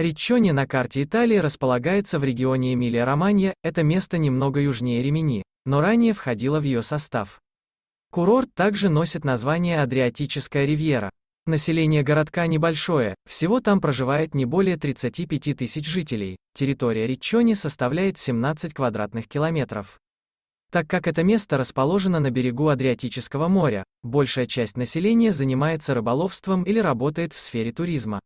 Риччоне на карте Италии располагается в регионе Эмилия-Романья, это место немного южнее Ремени, но ранее входило в ее состав. Курорт также носит название Адриатическая ривьера. Население городка небольшое, всего там проживает не более 35 тысяч жителей, территория Риччони составляет 17 квадратных километров. Так как это место расположено на берегу Адриатического моря, большая часть населения занимается рыболовством или работает в сфере туризма.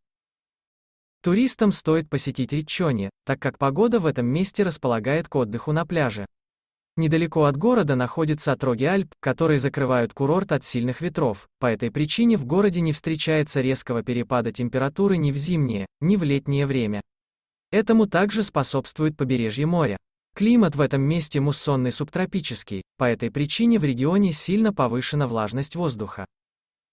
Туристам стоит посетить Риччоне, так как погода в этом месте располагает к отдыху на пляже. Недалеко от города находятся отроги Альп, которые закрывают курорт от сильных ветров, по этой причине в городе не встречается резкого перепада температуры ни в зимнее, ни в летнее время. Этому также способствует побережье моря. Климат в этом месте муссонный субтропический, по этой причине в регионе сильно повышена влажность воздуха.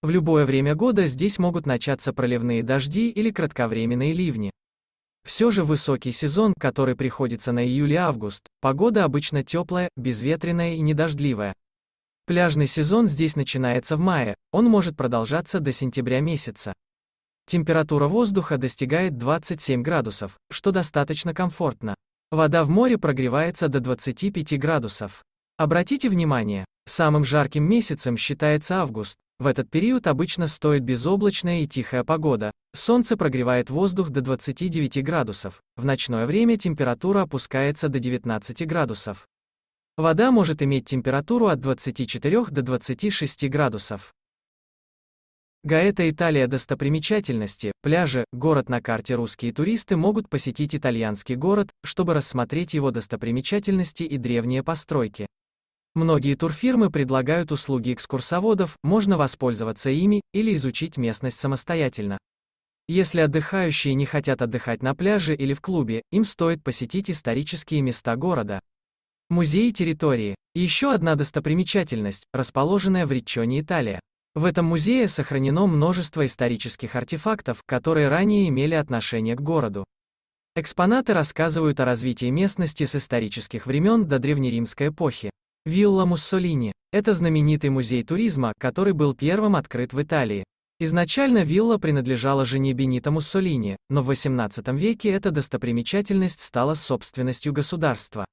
В любое время года здесь могут начаться проливные дожди или кратковременные ливни. Все же высокий сезон, который приходится на июль-август, погода обычно теплая, безветренная и недождливая. Пляжный сезон здесь начинается в мае, он может продолжаться до сентября месяца. Температура воздуха достигает 27 градусов, что достаточно комфортно. Вода в море прогревается до 25 градусов. Обратите внимание, самым жарким месяцем считается август, в этот период обычно стоит безоблачная и тихая погода. Солнце прогревает воздух до 29 градусов. В ночное время температура опускается до 19 градусов. Вода может иметь температуру от 24 до 26 градусов. Гаэта Италия достопримечательности, пляжи, город на карте русские туристы могут посетить итальянский город, чтобы рассмотреть его достопримечательности и древние постройки. Многие турфирмы предлагают услуги экскурсоводов, можно воспользоваться ими, или изучить местность самостоятельно. Если отдыхающие не хотят отдыхать на пляже или в клубе, им стоит посетить исторические места города. Музеи территории. Еще одна достопримечательность, расположенная в Риччоне, Италия. В этом музее сохранено множество исторических артефактов, которые ранее имели отношение к городу. Экспонаты рассказывают о развитии местности с исторических времен до древнеримской эпохи. Вилла Муссолини. Это знаменитый музей туризма, который был первым открыт в Италии. Изначально вилла принадлежала жене Бенито Муссолини, но в 18 веке эта достопримечательность стала собственностью государства.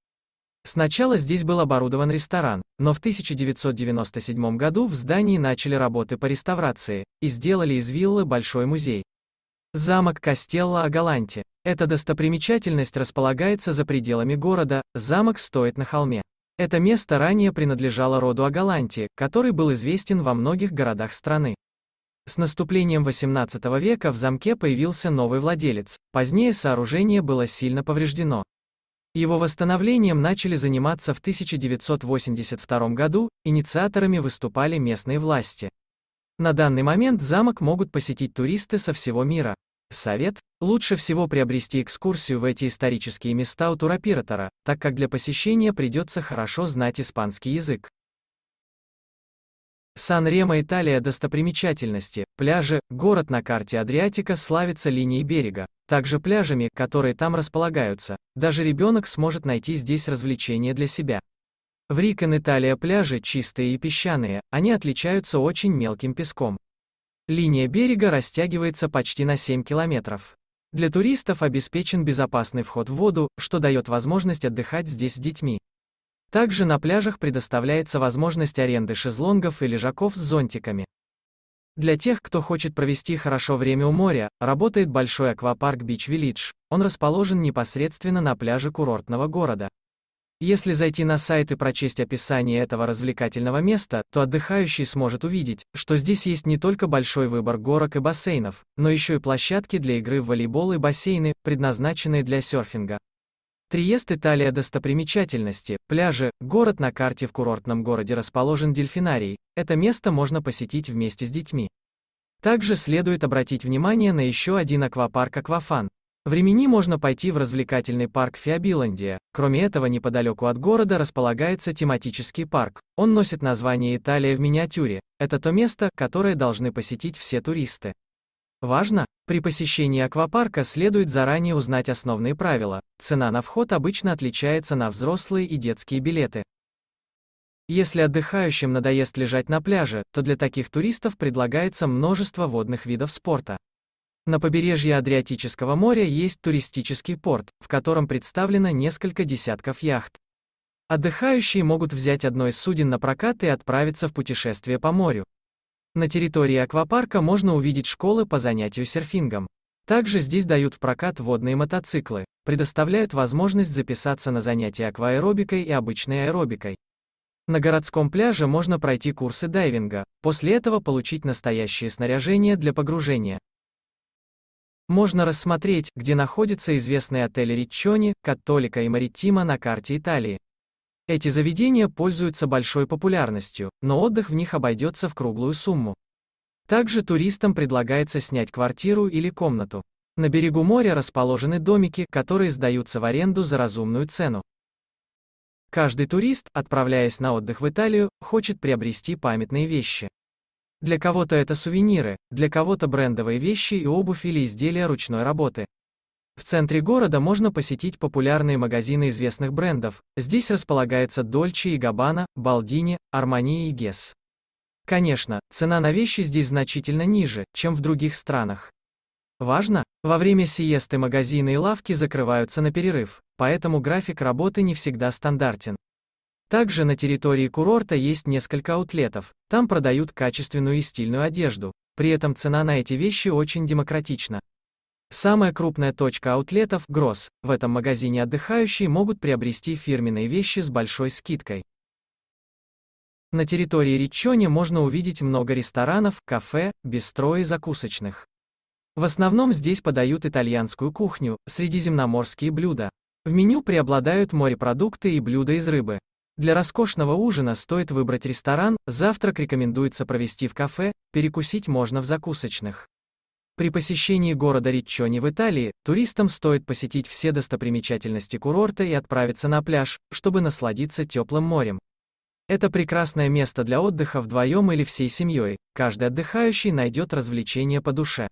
Сначала здесь был оборудован ресторан, но в 1997 году в здании начали работы по реставрации и сделали из виллы большой музей. Замок Кастелла о Галанте. Эта достопримечательность располагается за пределами города, замок стоит на холме. Это место ранее принадлежало роду Агаланти, который был известен во многих городах страны. С наступлением XVIII века в замке появился новый владелец, позднее сооружение было сильно повреждено. Его восстановлением начали заниматься в 1982 году, инициаторами выступали местные власти. На данный момент замок могут посетить туристы со всего мира. Совет – лучше всего приобрести экскурсию в эти исторические места у туроператора, так как для посещения придется хорошо знать испанский язык. Сан-Ремо Италия достопримечательности, пляжи, город на карте Адриатика славится линией берега, также пляжами, которые там располагаются, даже ребенок сможет найти здесь развлечения для себя. В Рикон Италия пляжи чистые и песчаные, они отличаются очень мелким песком. Линия берега растягивается почти на 7 километров. Для туристов обеспечен безопасный вход в воду, что дает возможность отдыхать здесь с детьми. Также на пляжах предоставляется возможность аренды шезлонгов и лежаков с зонтиками. Для тех, кто хочет провести хорошо время у моря, работает большой аквапарк Beach Village. Он расположен непосредственно на пляже курортного города. Если зайти на сайт и прочесть описание этого развлекательного места, то отдыхающий сможет увидеть, что здесь есть не только большой выбор горок и бассейнов, но еще и площадки для игры в волейбол и бассейны, предназначенные для серфинга. Триест Италия достопримечательности, пляжи, город на карте в курортном городе расположен дельфинарий, это место можно посетить вместе с детьми. Также следует обратить внимание на еще один аквапарк «Аквафан», в Ремени можно пойти в развлекательный парк Фиабиландия. Кроме этого, неподалеку от города располагается тематический парк. Он носит название «Италия в миниатюре». Это то место, которое должны посетить все туристы. Важно! При посещении аквапарка следует заранее узнать основные правила. Цена на вход обычно отличается на взрослые и детские билеты. Если отдыхающим надоест лежать на пляже, то для таких туристов предлагается множество водных видов спорта. На побережье Адриатического моря есть туристический порт, в котором представлено несколько десятков яхт. Отдыхающие могут взять одно из суден на прокат и отправиться в путешествие по морю. На территории аквапарка можно увидеть школы по занятию серфингом. Также здесь дают в прокат водные мотоциклы, предоставляют возможность записаться на занятия акваэробикой и обычной аэробикой. На городском пляже можно пройти курсы дайвинга, после этого получить настоящее снаряжение для погружения. Можно рассмотреть, где находится известный отель Риччони, Католика и Маритима на карте Италии. Эти заведения пользуются большой популярностью, но отдых в них обойдется в круглую сумму. Также туристам предлагается снять квартиру или комнату. На берегу моря расположены домики, которые сдаются в аренду за разумную цену. Каждый турист, отправляясь на отдых в Италию, хочет приобрести памятные вещи. Для кого-то это сувениры, для кого-то брендовые вещи и обувь или изделия ручной работы. В центре города можно посетить популярные магазины известных брендов. Здесь располагается Dolce и Gabbana, Baldini, Armani и Guess. Конечно, цена на вещи здесь значительно ниже, чем в других странах. Важно, во время сиесты магазины и лавки закрываются на перерыв, поэтому график работы не всегда стандартен. Также на территории курорта есть несколько аутлетов, там продают качественную и стильную одежду, при этом цена на эти вещи очень демократична. Самая крупная точка аутлетов – Гросс, в этом магазине отдыхающие могут приобрести фирменные вещи с большой скидкой. На территории Риччони можно увидеть много ресторанов, кафе, бистро и закусочных. В основном здесь подают итальянскую кухню, средиземноморские блюда. В меню преобладают морепродукты и блюда из рыбы. Для роскошного ужина стоит выбрать ресторан, завтрак рекомендуется провести в кафе, перекусить можно в закусочных. При посещении города Риччони в Италии, туристам стоит посетить все достопримечательности курорта и отправиться на пляж, чтобы насладиться теплым морем. Это прекрасное место для отдыха вдвоем или всей семьей, каждый отдыхающий найдет развлечение по душе.